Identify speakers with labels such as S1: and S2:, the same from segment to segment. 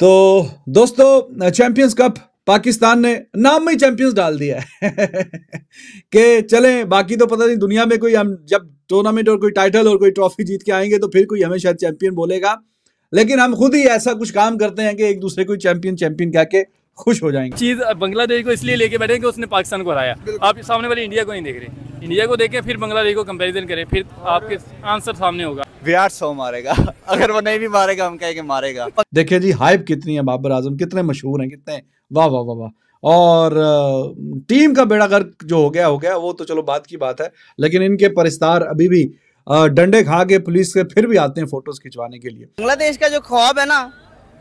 S1: तो दोस्तों champions cup Pakistan ने नाम में ही चैंपियंस डाल दिया है कि चलें बाकी तो पता नहीं दुनिया में कोई हम जब टूर्नामेंट और कोई टाइटल और कोई ट्रॉफी जीत के आएंगे तो फिर कोई हमें शायद चैंपियन बोलेगा लेकिन हम खुद ही ऐसा कुछ काम करते हैं कि एक दूसरे को चैंपियन चैंपियन कह के खुश हो जाएंगे चीज
S2: बांग्लादेश को इसलिए लेके बैठे कि उसने पाकिस्तान को हराया आप सामने वाले इंडिया को नहीं देख रहे इंडिया को देखें फिर बांग्लादेश को कंपेरिजन करें फिर आपके आंसर सामने होगा
S1: विराट सौ मारेगा
S2: अगर वो नहीं भी मारेगा हम कहेंगे मारेगा
S1: देखिए जी हाइप कितनी है बाबर आजम कितने मशहूर हैं कितने वाह वाह वाह वाह और टीम का बेड़ा गर्क जो हो गया हो गया वो तो चलो बात की बात है लेकिन इनके परिस्तार अभी भी डंडे खा के पुलिस के फिर भी आते हैं फोटोज खिंचवाने के लिए
S3: बांग्लादेश का जो ख्वाब है ना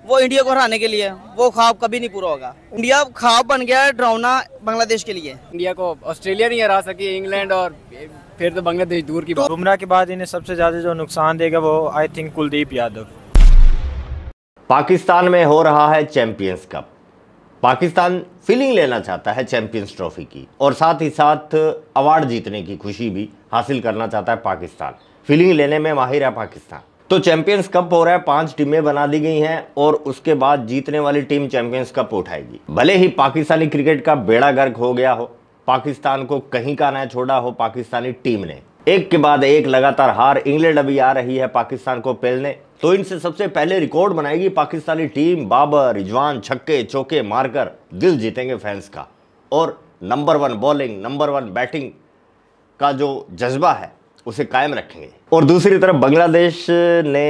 S3: वो इंडिया को हराने के लिए वो ख्वाब कभी नहीं पूरा होगा इंडिया ख्वाब बन गया है ड्राउना बांग्लादेश के लिए इंडिया को ऑस्ट्रेलिया नहीं हरा सकी इंग्लैंड और फिर तो बांग्लादेश दूर की तो बुमराह के बाद इन्हें सबसे ज़्यादा जो नुकसान देगा वो आई थिंक कुलदीप यादव पाकिस्तान में हो रहा है चैंपियंस कप पाकिस्तान फीलिंग लेना चाहता है चैंपियंस ट्रॉफी की और साथ ही साथ अवार्ड जीतने की खुशी भी हासिल करना चाहता है पाकिस्तान फीलिंग लेने में माहिर है पाकिस्तान तो चैंपियंस कप हो रहा है पांच टीमें बना दी गई हैं और उसके बाद जीतने वाली टीम चैंपियंस कप उठाएगी भले ही पाकिस्तानी क्रिकेट का बेड़ा गर्क हो गया हो पाकिस्तान को कहीं का ना छोड़ा हो पाकिस्तानी टीम ने एक के बाद एक लगातार हार इंग्लैंड अभी आ रही है पाकिस्तान को पेलने तो इनसे सबसे पहले रिकॉर्ड बनाएगी पाकिस्तानी टीम बाबर रिजवान छक्के चौके मारकर दिल जीतेंगे फैंस का और number one bowling number one batting का जो जज्बा है उसे कायम रखेंगे और दूसरी तरफ बांग्लादेश ने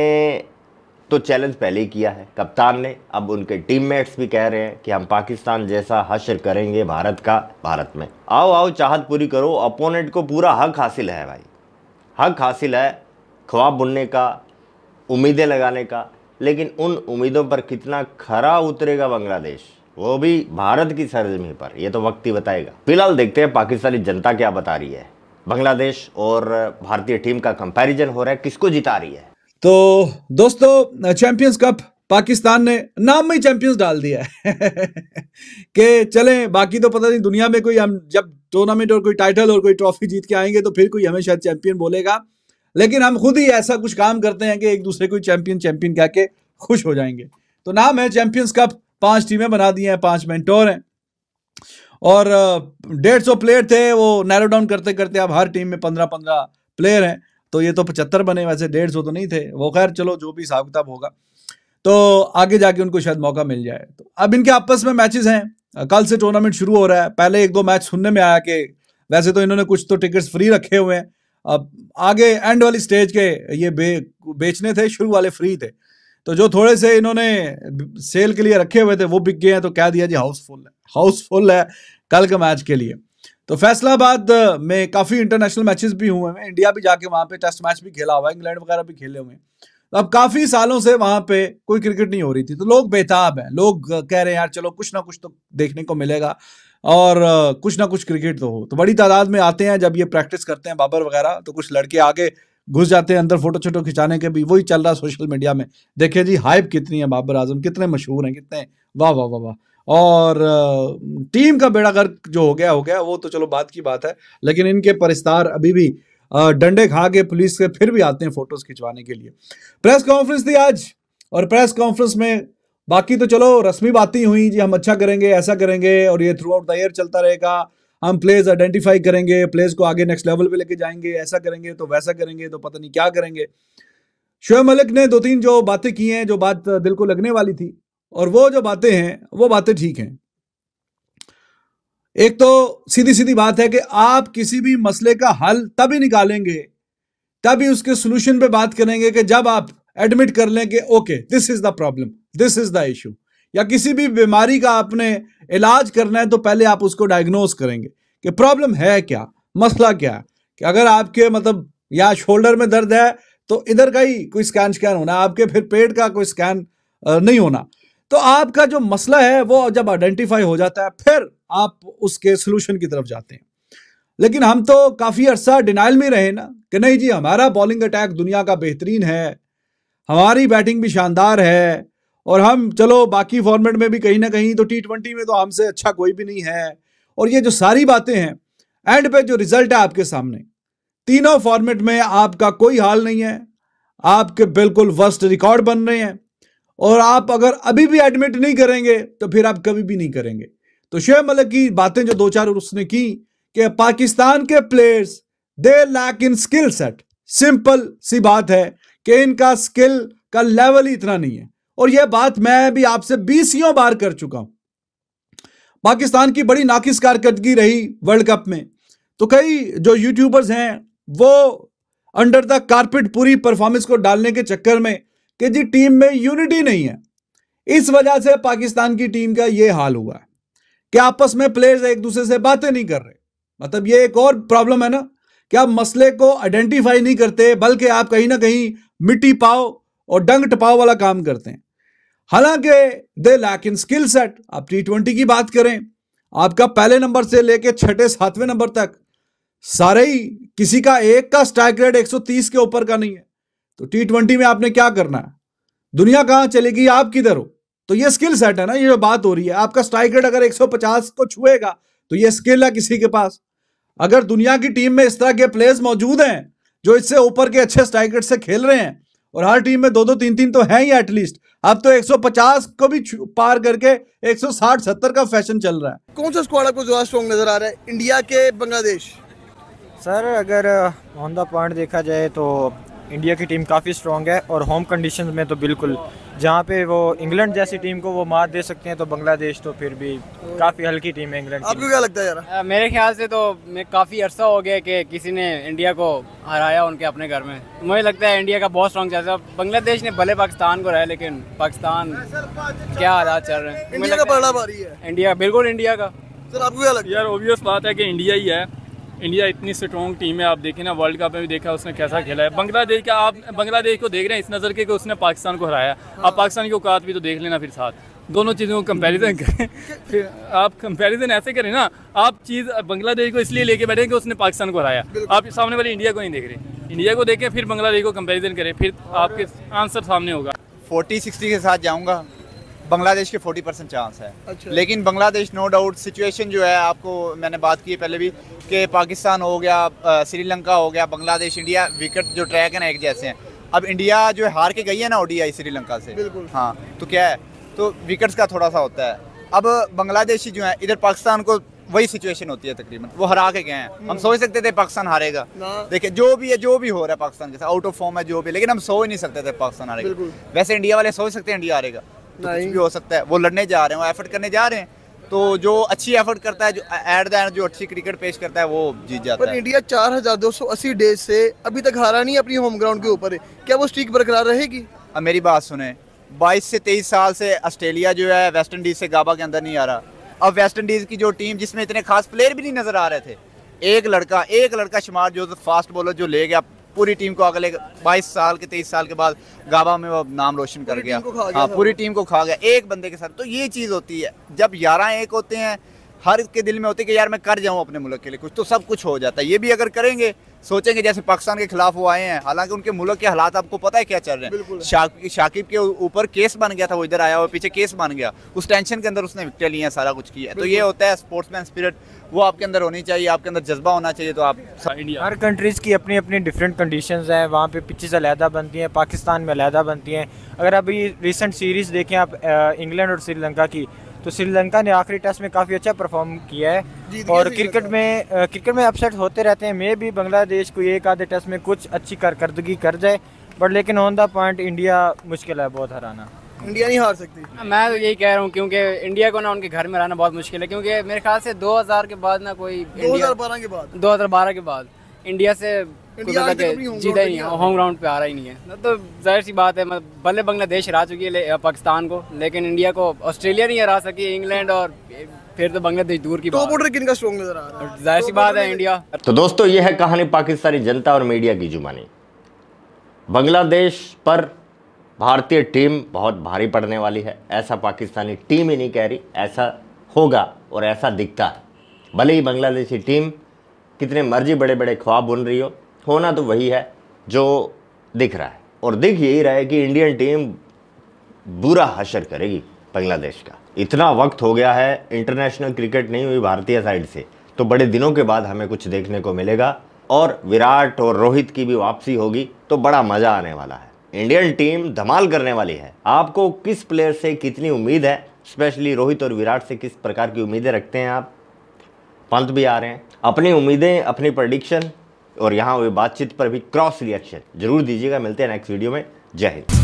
S3: तो चैलेंज पहले ही किया है कप्तान ने अब उनके टीममेट्स भी कह रहे हैं कि हम पाकिस्तान जैसा हशर करेंगे भारत का भारत में आओ आओ चाहत पूरी करो अपोनेंट को पूरा हक हासिल है भाई हक हासिल है ख्वाब बुनने का उम्मीदें लगाने का लेकिन उन उम्मीदों पर कितना खरा उतरेगा बांग्लादेश वो भी भारत की सरजमी पर ये तो वक्त ही बताएगा फिलहाल देखते हैं पाकिस्तानी जनता क्या बता रही है बांग्लादेश और भारतीय टीम का कंपैरिजन
S1: हो रहा है किसको जिता रही है तो दोस्तों चैंपियंस कप पाकिस्तान ने नाम में चैंपियंस डाल दिया है कि चलें बाकी तो पता नहीं दुनिया में कोई हम जब टूर्नामेंट और कोई टाइटल और कोई ट्रॉफी जीत के आएंगे तो फिर कोई हमें शायद चैंपियन बोलेगा लेकिन हम खुद ही ऐसा कुछ काम करते हैं कि एक दूसरे को चैंपियन चैंपियन कह के खुश हो जाएंगे तो नाम है चैंपियंस कप पांच टीमें बना दी हैं पांच मेंटोर हैं और डेढ़ सौ प्लेयर थे वो नैरो डाउन करते करते अब हर टीम में पंद्रह पंद्रह प्लेयर हैं तो ये तो पचहत्तर बने वैसे डेढ़ सौ तो नहीं थे वो खैर चलो जो भी हिसाब किताब होगा तो आगे जाके उनको शायद मौका मिल जाए तो अब इनके आपस में मैचेस हैं कल से टूर्नामेंट शुरू हो रहा है पहले एक दो मैच सुनने में आया कि वैसे तो इन्होंने कुछ तो टिकट्स फ्री रखे हुए हैं अब आगे एंड वाली स्टेज के ये बे बेचने थे शुरू वाले फ्री थे तो जो थोड़े से इन्होंने सेल के लिए रखे हुए थे वो बिक गए हैं तो कह दिया जी हाउसफुल है हाउसफुल है कल के मैच के लिए तो फैसलाबाद में काफ़ी इंटरनेशनल मैचेस भी हुए हैं इंडिया भी जाके वहाँ पे टेस्ट मैच भी खेला हुआ है इंग्लैंड वगैरह भी खेले हुए हैं तो अब काफ़ी सालों से वहाँ पे कोई क्रिकेट नहीं हो रही थी तो लोग बेताब हैं लोग कह रहे हैं यार चलो कुछ ना कुछ तो देखने को मिलेगा और कुछ ना कुछ क्रिकेट तो हो तो बड़ी तादाद में आते हैं जब ये प्रैक्टिस करते हैं बाबर वगैरह तो कुछ लड़के आगे घुस जाते हैं अंदर फोटो छोटो खिंचाने के भी वही चल रहा है सोशल मीडिया में देखिए जी हाइप कितनी है बाबर आजम कितने मशहूर हैं कितने वाह वाह वाह वाह और टीम का बेड़ा गर्क जो हो गया हो गया वो तो चलो बात की बात है लेकिन इनके परिस्तार अभी भी डंडे खा के पुलिस के फिर भी आते हैं फोटोज खिंचवाने के लिए प्रेस कॉन्फ्रेंस थी आज और प्रेस कॉन्फ्रेंस में बाकी तो चलो रस्मी बातें हुई जी हम अच्छा करेंगे ऐसा करेंगे और ये थ्रू आउट द ईयर चलता रहेगा हम प्लेस आइडेंटिफाई करेंगे प्लेस को आगे नेक्स्ट लेवल पे लेके जाएंगे ऐसा करेंगे तो वैसा करेंगे तो पता नहीं क्या करेंगे शोएब मलिक ने दो तीन जो बातें की हैं जो बात दिल को लगने वाली थी और वो जो बातें हैं वो बातें ठीक हैं एक तो सीधी सीधी बात है कि आप किसी भी मसले का हल तभी निकालेंगे तभी उसके सोल्यूशन पे बात करेंगे कि जब आप एडमिट कर लें कि okay this is the problem this is the issue या किसी भी बीमारी का आपने इलाज करना है तो पहले आप उसको डायग्नोज करेंगे कि प्रॉब्लम है क्या मसला क्या है कि अगर आपके मतलब या शोल्डर में दर्द है तो इधर का ही कोई स्कैन स्कैन होना आपके फिर पेट का कोई स्कैन नहीं होना तो आपका जो मसला है वो जब आइडेंटिफाई हो जाता है फिर आप उसके सोल्यूशन की तरफ जाते हैं लेकिन हम तो काफ़ी अरसा डिनाइल में रहे ना कि नहीं जी हमारा बॉलिंग अटैक दुनिया का बेहतरीन है हमारी बैटिंग भी शानदार है और हम चलो बाकी फॉर्मेट में भी कहीं ना कहीं तो टी ट्वेंटी में तो हमसे अच्छा कोई भी नहीं है और ये जो सारी बातें हैं एंड पे जो रिजल्ट है आपके सामने तीनों फॉर्मेट में आपका कोई हाल नहीं है आपके बिल्कुल वर्स्ट रिकॉर्ड बन रहे हैं और आप अगर अभी भी एडमिट नहीं करेंगे तो फिर आप कभी भी नहीं करेंगे तो शेब मलिक की बातें जो दो चार उसने की कि पाकिस्तान के players they lack in skill set simple सी बात है कि इनका स्किल का लेवल ही इतना नहीं है और यह बात मैं भी आपसे बीसियों बार कर चुका हूं पाकिस्तान की बड़ी नाकिस कारकर्दगी रही वर्ल्ड कप में तो कई जो यूट्यूबर्स हैं वो अंडर द कारपेट पूरी परफॉर्मेंस को डालने के चक्कर में कि जी टीम में यूनिटी नहीं है इस वजह से पाकिस्तान की टीम का यह हाल हुआ है कि आपस में प्लेयर्स एक दूसरे से बातें नहीं कर रहे मतलब ये एक और प्रॉब्लम है ना कि आप मसले को आइडेंटिफाई नहीं करते बल्कि आप कहीं ना कहीं मिट्टी पाओ और डंग टपाओ वाला काम करते हैं हालांकि they lack in skill set आप टी ट्वेंटी की बात करें आपका पहले नंबर से लेके छठे सातवें नंबर तक सारे ही किसी का एक का स्ट्राइक रेट 130 के ऊपर का नहीं है तो टी ट्वेंटी में आपने क्या करना है दुनिया कहां चलेगी आप किधर हो तो ये स्किल सेट है ना ये जो बात हो रही है आपका स्ट्राइक रेट अगर 150 को छुएगा तो ये स्किल है किसी के पास अगर दुनिया की टीम में इस तरह के प्लेयर्स मौजूद हैं जो इससे ऊपर के अच्छे स्ट्राइक रेट से खेल रहे हैं और हर टीम में दो दो तीन तीन तो हैं ही एटलीस्ट अब तो 150 को भी पार करके 160 70 का फैशन चल रहा है कौन सा स्क्वाड आपको ज्यादा स्ट्रॉन्ग नजर आ रहा है इंडिया के बांग्लादेश सर अगर ऑन द पॉइंट देखा जाए तो
S3: इंडिया की टीम काफ़ी स्ट्रॉन्ग है और होम कंडीशन में तो बिल्कुल जहाँ पे वो इंग्लैंड जैसी टीम को वो मात दे सकते हैं तो बांग्लादेश तो फिर भी काफ़ी हल्की टीम है इंग्लैंड आपको क्या लगता है यार मेरे
S2: ख्याल से तो काफ़ी अरसा हो गया कि किसी ने इंडिया को हराया उनके अपने घर में मुझे लगता है इंडिया का बहुत स्ट्रॉन्ग चांस है बांग्लादेश ने भले पाकिस्तान को रहा लेकिन पाकिस्तान क्या हालात चल रहे हैं इंडिया बिल्कुल इंडिया का सर आपको क्या लगता है यार ओबियस बात है कि इंडिया ही है इंडिया इतनी स्ट्रॉन्ग टीम है आप देखें ना वर्ल्ड कप में भी देखा उसने कैसा खेला है बांग्लादेश का आप बांग्लादेश को देख रहे हैं इस नज़र के कि उसने पाकिस्तान को हराया आप हाँ। पाकिस्तान की औकात भी तो देख लेना फिर साथ दोनों चीज़ों को कंपैरिजन हम्म। करें फिर आप कंपैरिजन ऐसे करें ना आप चीज़ बांग्लादेश को इसलिए लेके बैठे कि उसने पाकिस्तान को हराया आप सामने वाले इंडिया को नहीं देख रहे इंडिया को देखें फिर बांग्लादेश को कंपेरिजन करें फिर आपके आंसर सामने होगा फोर्टी सिक्सटी के साथ जाऊँगा बांग्लादेश के 40 परसेंट चांस है अच्छा। लेकिन बांग्लादेश नो डाउट सिचुएशन जो है आपको मैंने बात की पहले भी कि पाकिस्तान हो गया श्रीलंका हो गया बांग्लादेश इंडिया विकेट जो ट्रैक है ना एक जैसे हैं अब इंडिया जो है हार के गई है ना ओडीआई श्रीलंका से हाँ तो क्या है तो विकेट्स का थोड़ा सा होता है अब बांग्लादेशी जो है इधर पाकिस्तान को वही सिचुएशन होती है तकरीबन वो हरा के गए हैं हम्म। हम सोच सकते थे पाकिस्तान हारेगा देखिए जो भी है जो भी हो रहा है पाकिस्तान के साथ आउट ऑफ फॉर्म है जो भी लेकिन हम सोच नहीं सकते थे पाकिस्तान हारेगा वैसे इंडिया वाले सोच सकते हैं इंडिया हारेगा तो कुछ भी हो सकता है वो लड़ने जा रहे हैं वो एफर्ट करने जा रहे हैं तो जो अच्छी एफर्ट करता है जो एट द एंड जो अच्छी क्रिकेट पेश करता है वो जीत जाता पर है इंडिया
S1: चार हजार दो सौ अस्सी डेज से अभी तक हारा नहीं अपनी होम ग्राउंड
S2: के ऊपर क्या वो स्ट्रीक बरकरार रहेगी अब मेरी बात सुने 22 से 23 साल से ऑस्ट्रेलिया जो है वेस्ट इंडीज से गाबा के अंदर नहीं आ रहा अब वेस्ट इंडीज की जो टीम जिसमें इतने खास प्लेयर भी नहीं नजर आ रहे थे एक लड़का एक लड़का शुमार जो फास्ट बॉलर जो ले गया पूरी टीम को अगले 22 साल के 23 साल के बाद गाबा में वो नाम रोशन कर गया हाँ पूरी टीम को खा गया एक बंदे के साथ तो ये चीज़ होती है जब ग्यारह एक होते हैं हर के दिल में होती है कि यार मैं कर जाऊँ अपने मुल्क के लिए कुछ तो सब कुछ हो जाता है ये भी अगर करेंगे सोचेंगे जैसे पाकिस्तान के खिलाफ वो आए हैं हालांकि उनके मुल्क के हालात आपको पता है क्या चल रहे हैं शाकिब शाकिब के ऊपर केस बन गया था वो इधर आया और पीछे केस बन गया उस टेंशन के अंदर उसने विकटें लिए सारा कुछ किया तो ये होता है स्पोर्ट्समैन स्पिरिट वो आपके अंदर होनी चाहिए आपके अंदर जज्बा होना चाहिए तो आप
S3: हर कंट्रीज़ की अपनी अपनी डिफरेंट कंडीशन है वहाँ पे पिचेस अलहदा बनती हैं पाकिस्तान में अलहदा बनती हैं अगर अभी रिसेंट सीरीज़ देखें आप इंग्लैंड और श्रीलंका की तो श्रीलंका ने आखिरी टेस्ट में काफ़ी अच्छा परफॉर्म किया है और क्रिकेट में क्रिकेट में अपसेट होते रहते हैं मे भी बांग्लादेश को एक आधे टेस्ट में कुछ अच्छी कारकर्दगी कर जाए बट लेकिन ऑन द पॉइंट इंडिया मुश्किल है बहुत हराना इंडिया नहीं हार
S2: सकती मैं तो यही कह रहा हूँ क्योंकि इंडिया को ना उनके घर में रहना बहुत मुश्किल है क्योंकि मेरे ख्याल से 2000 के बाद ना कोई दो के बाद दो के बाद इंडिया से कुदरत मतलब के जीता ही नहीं होम ग्राउंड पे आ रहा ही नहीं है तो जाहिर सी बात है मतलब भले बांग्लादेश हरा चुकी है पाकिस्तान को लेकिन इंडिया को ऑस्ट्रेलिया नहीं हरा सकी इंग्लैंड और फिर तो बांग्लादेश दूर की बात ऑर्डर
S1: किनका स्ट्रॉन्ग नजर आ रहा
S2: है जाहिर सी बात है इंडिया
S3: तो दोस्तों ये है कहानी पाकिस्तानी जनता और मीडिया की जुबानी बांग्लादेश पर भारतीय टीम बहुत भारी पड़ने वाली है ऐसा पाकिस्तानी टीम ही नहीं कह रही ऐसा होगा और ऐसा दिखता है भले ही बांग्लादेशी टीम कितने मर्जी बड़े बड़े ख्वाब बुन रही हो होना तो वही है जो दिख रहा है और दिख यही रहा है कि इंडियन टीम बुरा हशर करेगी बांग्लादेश का इतना वक्त हो गया है इंटरनेशनल क्रिकेट नहीं हुई भारतीय साइड से तो बड़े दिनों के बाद हमें कुछ देखने को मिलेगा और विराट और रोहित की भी वापसी होगी तो बड़ा मज़ा आने वाला है इंडियन टीम धमाल करने वाली है आपको किस प्लेयर से कितनी उम्मीद है स्पेशली रोहित और विराट से किस प्रकार की उम्मीदें रखते हैं आप पंत भी आ रहे हैं अपनी उम्मीदें अपनी प्रडिक्शन और यहाँ हुई बातचीत पर भी क्रॉस रिएक्शन जरूर दीजिएगा मिलते हैं नेक्स्ट वीडियो में जय हिंद